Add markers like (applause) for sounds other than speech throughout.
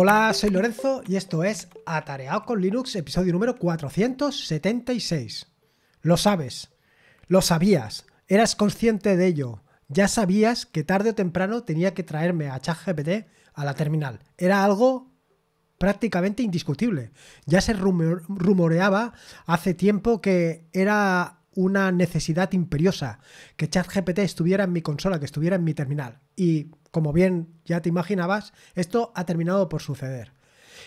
Hola, soy Lorenzo y esto es Atareado con Linux, episodio número 476. Lo sabes, lo sabías, eras consciente de ello, ya sabías que tarde o temprano tenía que traerme a ChatGPT a la terminal. Era algo prácticamente indiscutible. Ya se rumoreaba hace tiempo que era una necesidad imperiosa que ChatGPT estuviera en mi consola, que estuviera en mi terminal. Y como bien ya te imaginabas, esto ha terminado por suceder.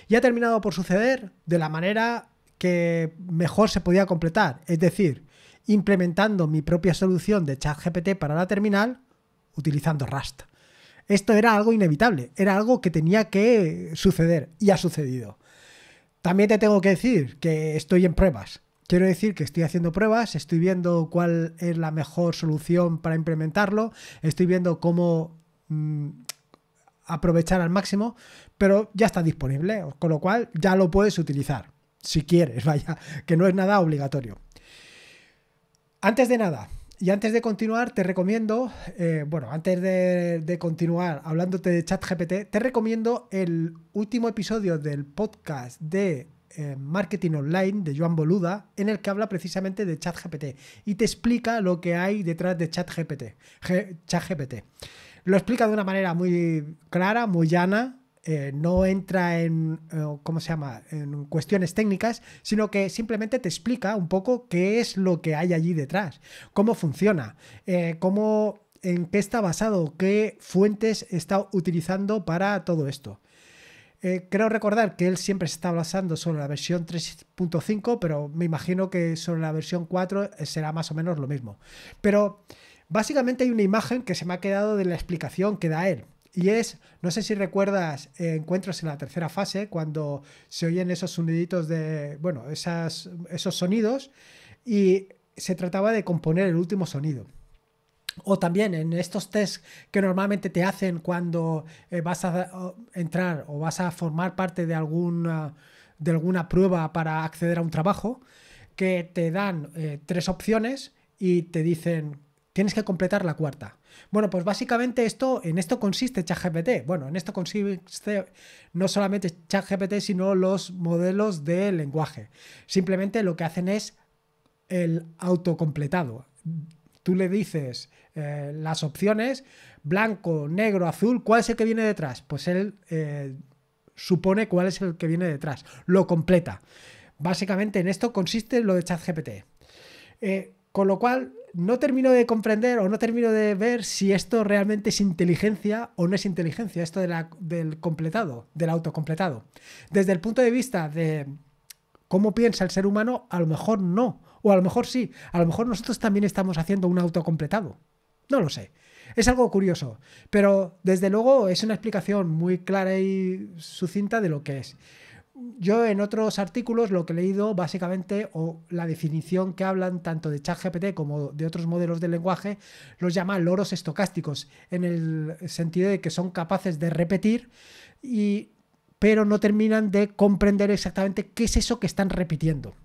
Y ha terminado por suceder de la manera que mejor se podía completar, es decir, implementando mi propia solución de ChatGPT para la terminal utilizando Rust. Esto era algo inevitable, era algo que tenía que suceder y ha sucedido. También te tengo que decir que estoy en pruebas. Quiero decir que estoy haciendo pruebas, estoy viendo cuál es la mejor solución para implementarlo, estoy viendo cómo mm, aprovechar al máximo, pero ya está disponible, con lo cual ya lo puedes utilizar, si quieres, (laughs) vaya, que no es nada obligatorio. Antes de nada, y antes de continuar, te recomiendo, eh, bueno, antes de, de, continuar hablándote de ChatGPT, te recomiendo el último episodio del podcast de eh, marketing Online de Joan Boluda, en el que habla precisamente de ChatGPT y te explica lo que hay detrás de ChatGPT. ChatGPT. Lo explica de una manera muy clara, muy llana, eh, no entra en, eh, ¿cómo se llama?, en cuestiones técnicas, sino que simplemente te explica un poco qué es lo que hay allí detrás, cómo funciona, cómo, en qué está basado, qué fuentes está utilizando para todo esto. Eh, creo recordar que él siempre se está basando sobre la versión 3.5, pero me imagino que sobre la versión 4 eh, será más o menos lo mismo. Pero básicamente hay una imagen que se me ha quedado de la explicación que da él. Y es, no sé si recuerdas eh, encuentros en la tercera fase, cuando se oyen esos soniditos de, bueno, esas, esos sonidos, y se trataba de componer el último sonido. O también en estos tests que normalmente te hacen cuando eh, vas a entrar o vas a formar parte de alguna, de alguna prueba para acceder a un trabajo, que te dan eh, tres opciones y te dicen tienes que completar la cuarta. Bueno, pues básicamente esto, en esto consiste ChatGPT. Bueno, en esto consiste no solamente ChatGPT, sino los modelos de lenguaje. Simplemente lo que hacen es el autocompletado Tú le dices eh, las opciones, blanco, negro, azul, ¿cuál es el que viene detrás? Pues él eh, supone cuál es el que viene detrás, lo completa. Básicamente en esto consiste lo de ChatGPT. Eh, con lo cual, no termino de comprender o no termino de ver si esto realmente es inteligencia o no es inteligencia, esto de la, del completado, del autocompletado. Desde el punto de vista de cómo piensa el ser humano, a lo mejor no. O a lo mejor sí. A lo mejor nosotros también estamos haciendo un auto completado. No lo sé. Es algo curioso, pero desde luego es una explicación muy clara y sucinta de lo que es. Yo en otros artículos lo que he leído básicamente, o la definición que hablan tanto de ChatGPT como de otros modelos de lenguaje, los llama loros estocásticos, en el sentido de que son capaces de repetir y pero no terminan de comprender exactamente qué es eso que están repitiendo.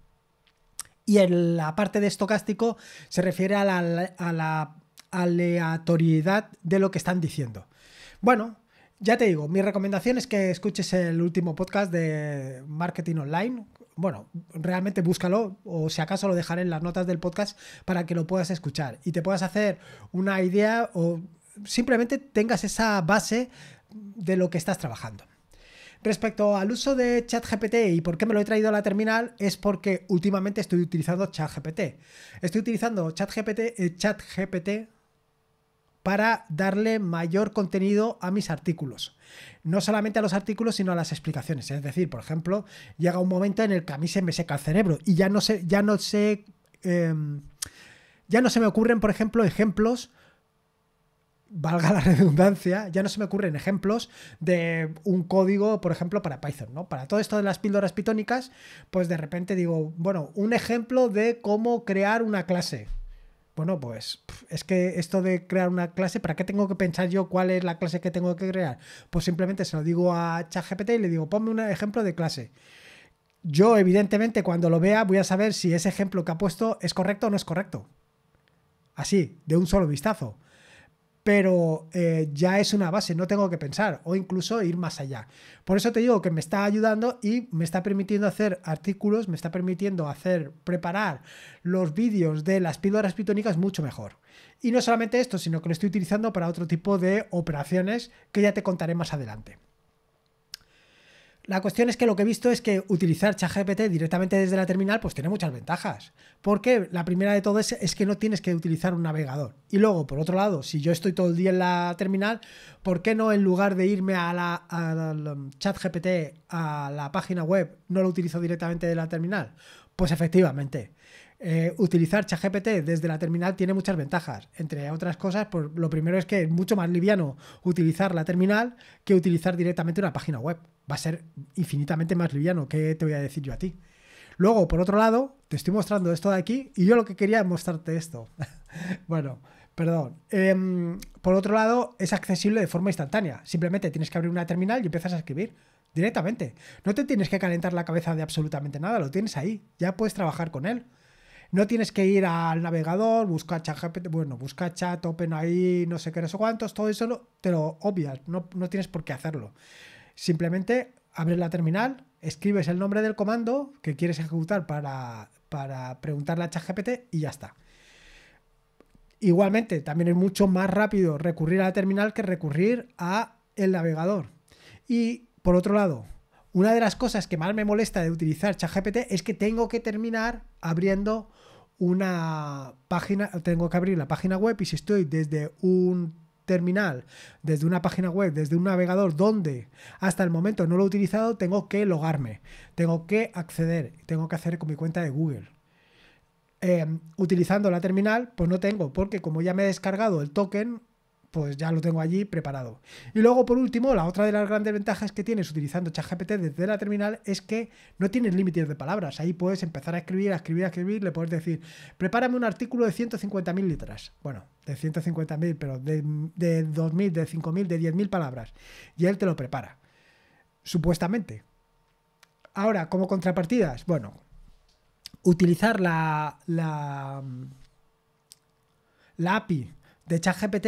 Y en la parte de estocástico se refiere a la, a la aleatoriedad de lo que están diciendo. Bueno, ya te digo, mi recomendación es que escuches el último podcast de Marketing Online. Bueno, realmente búscalo o si acaso lo dejaré en las notas del podcast para que lo puedas escuchar y te puedas hacer una idea o simplemente tengas esa base de lo que estás trabajando. Respecto al uso de ChatGPT y por qué me lo he traído a la terminal, es porque últimamente estoy utilizando ChatGPT. Estoy utilizando ChatGPT, eh, ChatGPT para darle mayor contenido a mis artículos. No solamente a los artículos, sino a las explicaciones. Es decir, por ejemplo, llega un momento en el que a mí se me seca el cerebro y ya no sé, ya no sé, em, ya no se me ocurren, por ejemplo, ejemplos valga la (laughs) redundancia, ya no se me ocurren ejemplos de un código, por ejemplo, para Python, ¿no? Para todo esto de las píldoras pitónicas, pues de repente digo, bueno, un ejemplo de cómo crear una clase. Bueno, pues es que esto de crear una clase, ¿para qué tengo que pensar yo cuál es la clase que tengo que crear? Pues simplemente se lo digo a ChatGPT y le digo, ponme un ejemplo de clase. Yo, evidentemente, cuando lo vea, voy a saber si ese ejemplo que ha puesto es correcto o no es correcto. Así, de un solo vistazo pero eh, ya es una base, no tengo que pensar o incluso ir más allá. Por eso te digo que me está ayudando y me está permitiendo hacer artículos, me está permitiendo hacer, preparar los vídeos de las píldoras pitónicas mucho mejor. Y no solamente esto, sino que lo estoy utilizando para otro tipo de operaciones que ya te contaré más adelante. La cuestión es que lo que he visto es que utilizar ChatGPT directamente desde la terminal pues tiene muchas ventajas. Porque la primera de todo es, que no tienes que utilizar un navegador. Y luego, por otro lado, si yo estoy todo el día en la terminal, ¿por qué no en lugar de irme a la, um, ChatGPT, a la página web, no lo utilizo directamente de la terminal? Pues efectivamente. Eh, utilizar ChatGPT desde la terminal tiene muchas ventajas. Entre otras cosas, pues, lo primero es que es mucho más liviano utilizar la terminal que utilizar directamente una página web. Va a ser infinitamente más liviano. ¿Qué te voy a decir yo a ti? Luego, por otro lado, te estoy mostrando esto de aquí y yo lo que quería es mostrarte esto. (laughs) bueno, perdón. Em, por otro lado, es accesible de forma instantánea. Simplemente tienes que abrir una terminal y empiezas a escribir directamente. No te tienes que calentar la cabeza de absolutamente nada, lo tienes ahí. Ya puedes trabajar con él. No tienes que ir al navegador, buscar chat, bueno, chat, open ahí, no sé qué, no sé cuántos, todo eso te lo obvias, no, tienes por qué hacerlo. Simplemente abres la terminal, escribes el nombre del comando que quieres ejecutar para, para preguntarle a ChatGPT y ya está. Igualmente, también es mucho más rápido recurrir a la terminal que recurrir a el navegador. Y por otro lado, una de las cosas que más me molesta de utilizar ChatGPT es que tengo que terminar abriendo una página, tengo que abrir la página web y si estoy desde un terminal, desde una página web, desde un navegador donde hasta el momento no lo he utilizado, tengo que logarme, tengo que acceder, tengo que hacer con mi cuenta de Google. Eh, utilizando la terminal, pues no tengo, porque como ya me he descargado el token, pues ya lo tengo allí preparado. Y luego, por último, la otra de las grandes ventajas que tienes utilizando ChatGPT desde la terminal es que no tienes límites de palabras. Ahí puedes empezar a escribir, a escribir, a escribir. Le puedes decir, prepárame un artículo de 150.000 letras. Bueno, de 150.000, pero de, de 2.000, de 5.000, de 10.000 palabras. Y él te lo prepara. Supuestamente. Ahora, como contrapartidas, bueno, utilizar la, la, la API de ChatGPT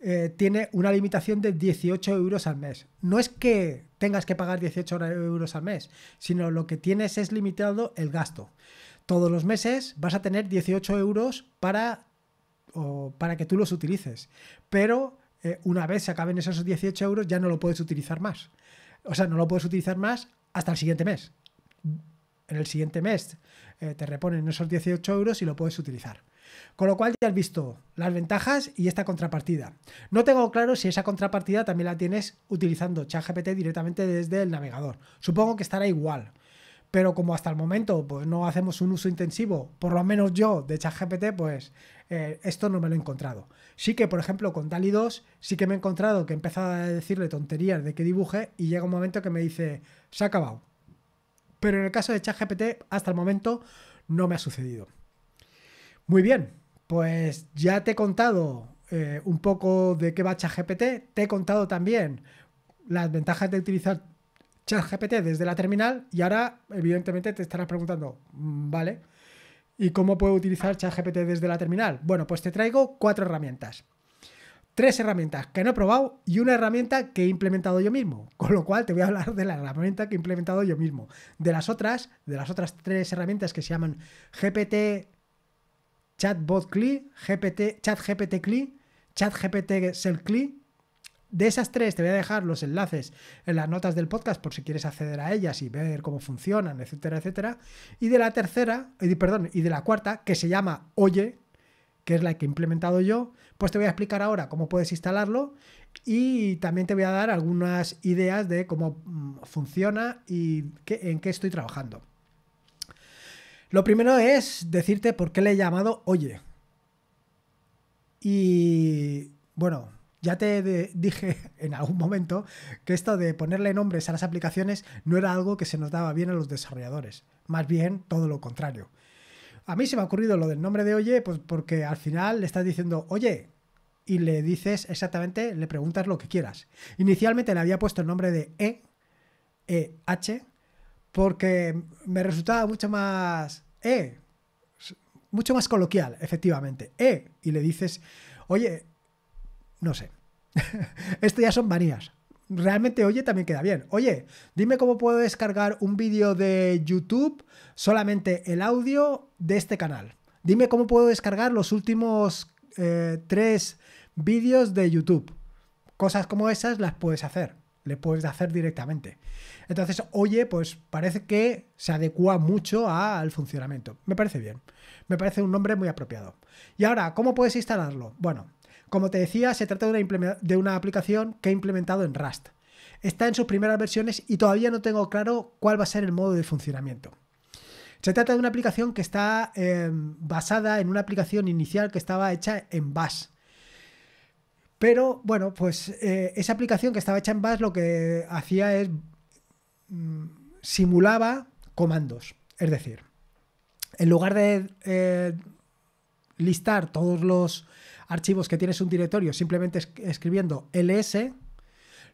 eh, tiene una limitación de 18 euros al mes. No es que tengas que pagar 18 euros al mes, sino lo que tienes es limitado el gasto. Todos los meses vas a tener 18 euros para, para que tú los utilices, pero eh, una vez se acaben esos 18 euros ya no lo puedes utilizar más. O sea, no lo puedes utilizar más hasta el siguiente mes. En el siguiente mes eh, te reponen esos 18 euros y lo puedes utilizar. Con lo cual ya has visto las ventajas y esta contrapartida. No tengo claro si esa contrapartida también la tienes utilizando ChatGPT directamente desde el navegador. Supongo que estará igual. Pero como hasta el momento pues, no hacemos un uso intensivo, por lo menos yo, de ChatGPT, pues eh, esto no me lo he encontrado. Sí que, por ejemplo, con DALI 2, sí que me he encontrado que he empezado a decirle tonterías de que dibuje y llega un momento que me dice, se ha acabado. Pero en el caso de ChatGPT, hasta el momento no me ha sucedido. Muy bien, pues ya te he contado eh, un poco de qué va ChatGPT, te he contado también las ventajas de utilizar ChatGPT desde la terminal y ahora evidentemente te estarás preguntando, mm, vale, ¿y cómo puedo utilizar ChatGPT desde la terminal? Bueno, pues te traigo cuatro herramientas. Tres herramientas que no he probado y una herramienta que he implementado yo mismo. Con lo cual te voy a hablar de la herramienta que he implementado yo mismo. De las otras, de las otras tres herramientas que se llaman GPT, chatbot.cli, CLI, GPT, CLI, GPT CLI. De esas tres te voy a dejar los enlaces en las notas del podcast por si quieres acceder a ellas y ver cómo funcionan, etcétera, etcétera. Y de la tercera, perdón, y de la cuarta, que se llama Oye, que es la que he implementado yo, pues te voy a explicar ahora cómo puedes instalarlo y también te voy a dar algunas ideas de cómo mm, funciona y en qué estoy trabajando. Lo primero es decirte por qué le he llamado Oye. Y bueno, ya te dije (laughs) en algún momento que esto de ponerle nombres a las aplicaciones no era algo que se nos daba bien a los desarrolladores, más bien todo lo contrario. A mí se me ha ocurrido lo del nombre de Oye, pues porque al final le estás diciendo Oye y le dices exactamente, le preguntas lo que quieras. Inicialmente le había puesto el nombre de E, E, H, porque me resultaba mucho más... Eh, mucho más coloquial, efectivamente. Eh, y le dices, oye, no sé. (laughs) Esto ya son manías. Realmente, oye, también queda bien. Oye, dime cómo puedo descargar un vídeo de YouTube, solamente el audio de este canal. Dime cómo puedo descargar los últimos eh, tres vídeos de YouTube. Cosas como esas las puedes hacer le puedes hacer directamente. Entonces, oye, pues parece que se adecua mucho al funcionamiento. Me parece bien. Me parece un nombre muy apropiado. Y ahora, ¿cómo puedes instalarlo? Bueno, como te decía, se trata de una, de una aplicación que he implementado en Rust. Está en sus primeras versiones y todavía no tengo claro cuál va a ser el modo de funcionamiento. Se trata de una aplicación que está eh, basada en una aplicación inicial que estaba hecha en Bash pero bueno, pues eh, esa aplicación que estaba hecha en Bash lo que hacía es mm, simulaba comandos. Es decir, en lugar de eh, listar todos los archivos que tienes un directorio simplemente escribiendo ls,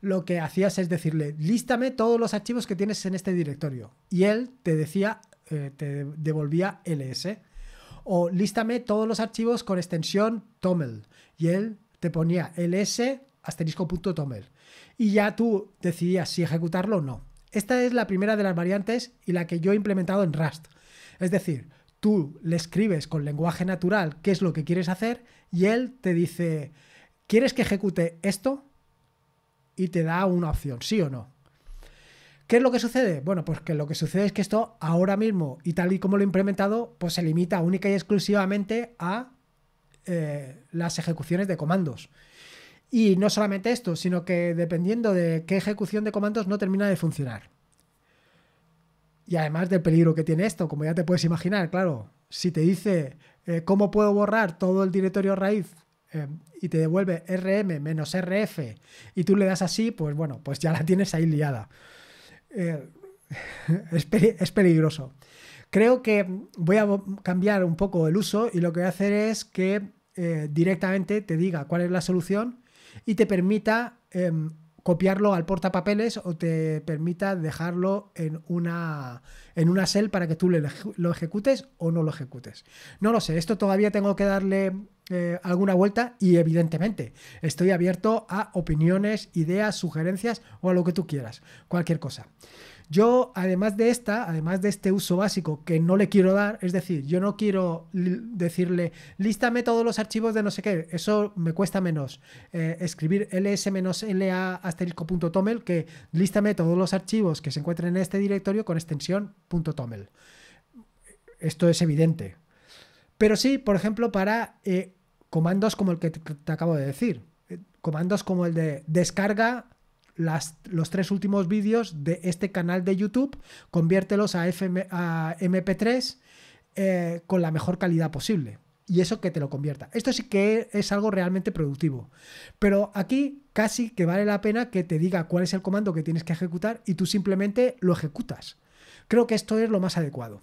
lo que hacías es decirle, lístame todos los archivos que tienes en este directorio. Y él te decía, eh, te devolvía ls. O lístame todos los archivos con extensión toml. Y él te ponía ls asterisco punto y ya tú decidías si ejecutarlo o no. Esta es la primera de las variantes y la que yo he implementado en Rust. Es decir, tú le escribes con lenguaje natural qué es lo que quieres hacer y él te dice, ¿quieres que ejecute esto? Y te da una opción, sí o no. ¿Qué es lo que sucede? Bueno, pues que lo que sucede es que esto ahora mismo y tal y como lo he implementado, pues se limita única y exclusivamente a eh, las ejecuciones de comandos. Y no solamente esto, sino que dependiendo de qué ejecución de comandos no termina de funcionar. Y además del peligro que tiene esto, como ya te puedes imaginar, claro, si te dice eh, cómo puedo borrar todo el directorio raíz eh, y te devuelve rm-rf y tú le das así, pues bueno, pues ya la tienes ahí liada. (laughs) es, peligroso. Creo que voy a cambiar un poco el uso y lo que voy a hacer es que eh, directamente te diga cuál es la solución y te permita em, copiarlo al portapapeles o te permita dejarlo en una, en una cell para que tú lo ejecutes o no lo ejecutes. No lo sé, esto todavía tengo que darle eh, alguna vuelta y evidentemente estoy abierto a opiniones, ideas, sugerencias o a lo que tú quieras, cualquier cosa. Yo, además de esta, además de este uso básico que no le quiero dar, es decir, yo no quiero decirle, lístame todos los archivos de no sé qué, eso me cuesta menos. Eh, escribir ls-la asterisco.toml, que lístame todos los archivos que se encuentren en este directorio con extensión .toml. Esto es evidente. Pero sí, por ejemplo, para eh, comandos como el que te, acabo de decir, eh, comandos como el de descarga las, los tres últimos vídeos de este canal de YouTube, conviértelos a, MP3 eh, con la mejor calidad posible. Y eso que te lo convierta. Esto sí que es algo realmente productivo. Pero aquí casi que vale la pena que te diga cuál es el comando que tienes que ejecutar y tú simplemente lo ejecutas. Creo que esto es lo más adecuado.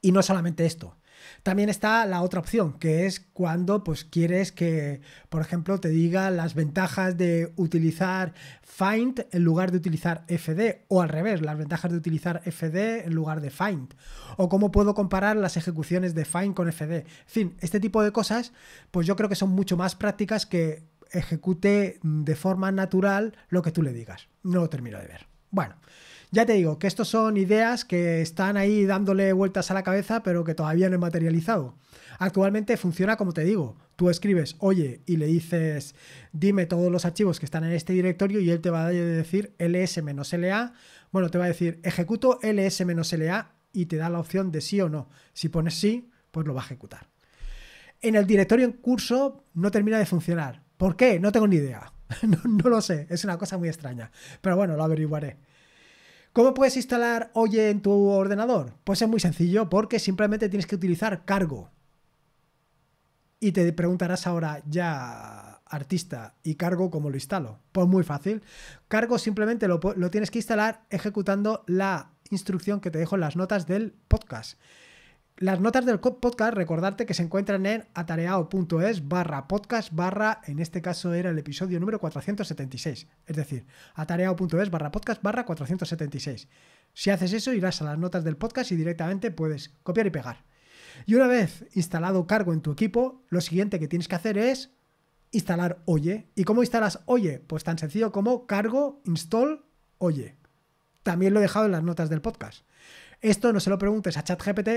Y no solamente esto. También está la otra opción, que es cuando pues, quieres que, por ejemplo, te diga las ventajas de utilizar Find en lugar de utilizar FD, o al revés, las ventajas de utilizar FD en lugar de Find, o cómo puedo comparar las ejecuciones de Find con FD. En fin, este tipo de cosas, pues yo creo que son mucho más prácticas que ejecute de forma natural lo que tú le digas. No lo termino de ver. Bueno. Ya te digo que estos son ideas que están ahí dándole vueltas a la cabeza, pero que todavía no he materializado. Actualmente funciona como te digo. Tú escribes, oye, y le dices, dime todos los archivos que están en este directorio y él te va a decir ls-la. Bueno, te va a decir, ejecuto ls-la y te da la opción de sí o no. Si pones sí, pues lo va a ejecutar. En el directorio en curso no termina de funcionar. ¿Por qué? No tengo ni idea. (laughs) no, lo sé, es una cosa muy extraña. Pero bueno, lo averiguaré. ¿Cómo puedes instalar Oye en tu ordenador? Pues es muy sencillo porque simplemente tienes que utilizar cargo. Y te preguntarás ahora ya artista y cargo cómo lo instalo. Pues muy fácil. Cargo simplemente lo, lo tienes que instalar ejecutando la instrucción que te dejo en las notas del podcast. Las notas del podcast, recordarte que se encuentran en atareao.es barra podcast barra, en este caso era el episodio número 476, es decir, atareao.es barra podcast barra 476. Si haces eso, irás a las notas del podcast y directamente puedes copiar y pegar. Y una vez instalado cargo en tu equipo, lo siguiente que tienes que hacer es instalar Oye. ¿Y cómo instalas Oye? Pues tan sencillo como cargo, install, Oye. También lo he dejado en las notas del podcast. Esto no se lo preguntes a ChatGPT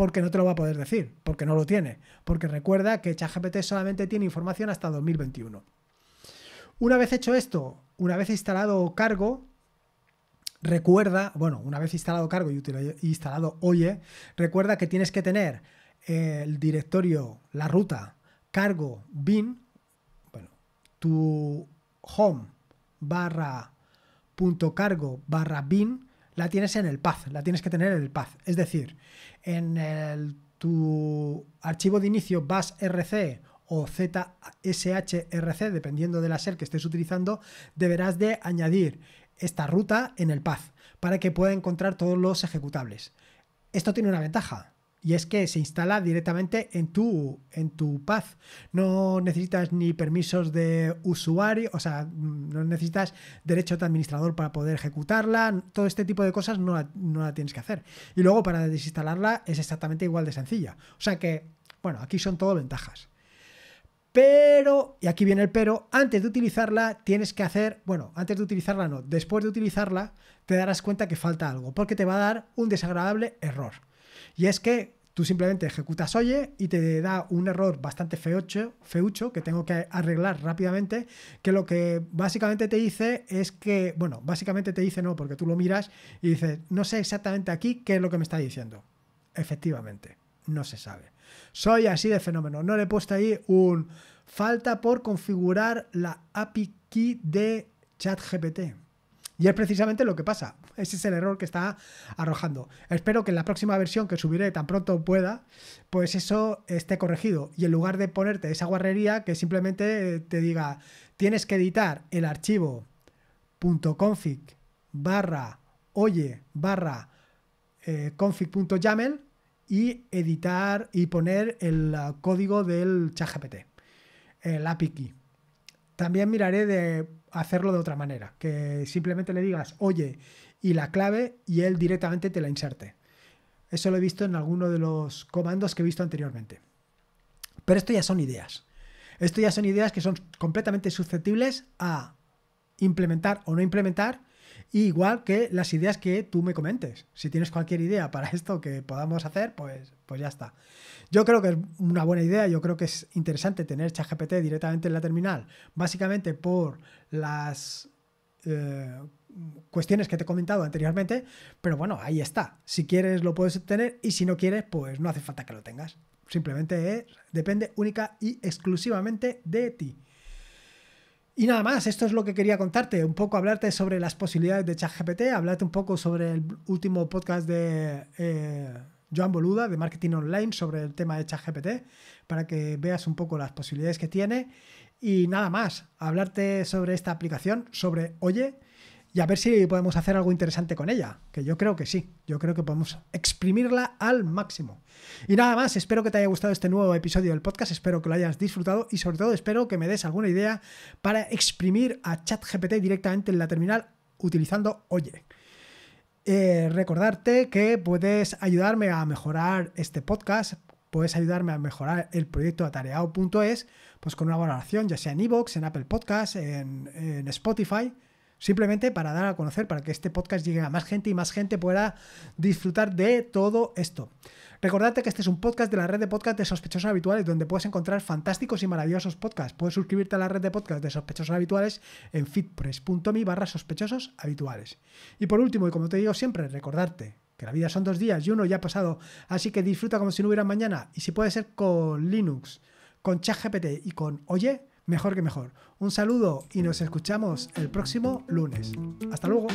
porque no te lo va a poder decir, porque no lo tiene, porque recuerda que ChatGPT solamente tiene información hasta 2021. Una vez hecho esto, una vez instalado cargo, recuerda, bueno, una vez instalado cargo y instalado oye, recuerda que tienes que tener eh, el directorio, la ruta, cargo, bin, bueno, tu home barra punto cargo barra bin la tienes en el path, la tienes que tener en el path. Es decir, en el, tu archivo de inicio basrc o ZSHRC, dependiendo de la SER que estés utilizando, deberás de añadir esta ruta en el path para que pueda encontrar todos los ejecutables. Esto tiene una ventaja, y es que se instala directamente en tu, en tu paz. No necesitas ni permisos de usuario, o sea, mm, no necesitas derecho de administrador para poder ejecutarla. Todo este tipo de cosas no no la tienes que hacer. Y luego para desinstalarla es exactamente igual de sencilla. O sea que, bueno, aquí son todo ventajas. Pero, y aquí viene el pero, antes de utilizarla tienes que hacer, bueno, antes de utilizarla no, después de utilizarla te darás cuenta que falta algo, porque te va a dar un desagradable error. Y es que tú simplemente ejecutas oye y te da un error bastante feucho, que tengo que arreglar rápidamente, que lo que básicamente te dice es que, bueno, básicamente te dice no, porque tú lo miras y dices, no sé exactamente aquí qué es lo que me está diciendo. Efectivamente, no se sabe. Soy así de fenómeno. No le he puesto ahí un falta por configurar la API key de ChatGPT. Y es precisamente lo que pasa. Ese es el error que está arrojando. Espero que en la próxima versión que subiré tan pronto pueda, pues eso esté corregido. Y en lugar de ponerte esa guarrería que simplemente te diga, tienes que editar el archivo .config barra oye barra eh, config.yaml y editar y poner el eh, código del ChatGPT, el API key. También miraré de hacerlo de otra manera. Que simplemente le digas, oye, y la clave, y él directamente te la inserte. Eso lo he visto en alguno de los comandos que he visto anteriormente. Pero esto ya son ideas. Esto ya son ideas que son completamente susceptibles a implementar o no implementar igual que las ideas que tú me comentes. Si tienes cualquier idea para (laughs) esto que podamos hacer, pues, pues ya está. Yo creo que es una buena idea, yo creo que es interesante tener ChatGPT directamente en la terminal, básicamente por las eh, cuestiones que te he comentado anteriormente, pero bueno, ahí está. Si quieres lo puedes obtener y si no quieres, pues no hace falta que lo tengas. Simplemente depende única y exclusivamente de ti. Y nada más, esto es lo que quería contarte, un poco hablarte sobre las posibilidades de ChatGPT, hablarte un poco sobre el último podcast de eh, Joan Boluda de Marketing Online sobre el tema de ChatGPT, para que veas un poco las posibilidades que tiene. Y nada más, hablarte sobre esta aplicación, sobre Oye, y a ver si podemos hacer algo interesante con ella, que yo creo que sí, yo creo que podemos exprimirla al máximo. Y nada más, espero que te haya gustado este nuevo episodio del podcast, espero que lo hayas disfrutado y sobre todo espero que me des alguna idea para exprimir a ChatGPT directamente en la terminal utilizando Oye. Eh, recordarte que puedes ayudarme a mejorar este podcast, puedes ayudarme a mejorar el proyecto atareado.es, pues con una valoración, ya sea en iVoox, en Apple Podcasts, en Spotify simplemente para dar a conocer, para que este podcast llegue a más gente y más gente pueda disfrutar de todo esto. Recordarte que este es un podcast de la red de podcast de sospechosos habituales, donde puedes encontrar fantásticos y maravillosos podcasts. Puedes suscribirte a la red de podcast de sospechosos habituales en fitpress.me barra sospechosos habituales. Y por último, y como te digo siempre, recordarte que la vida son dos días y uno ya ha pasado, así que disfruta como si no hubiera mañana. Y si puede ser con Linux, con ChatGPT y con Oye, mejor que mejor. Un saludo y nos escuchamos el próximo lunes. Hasta luego.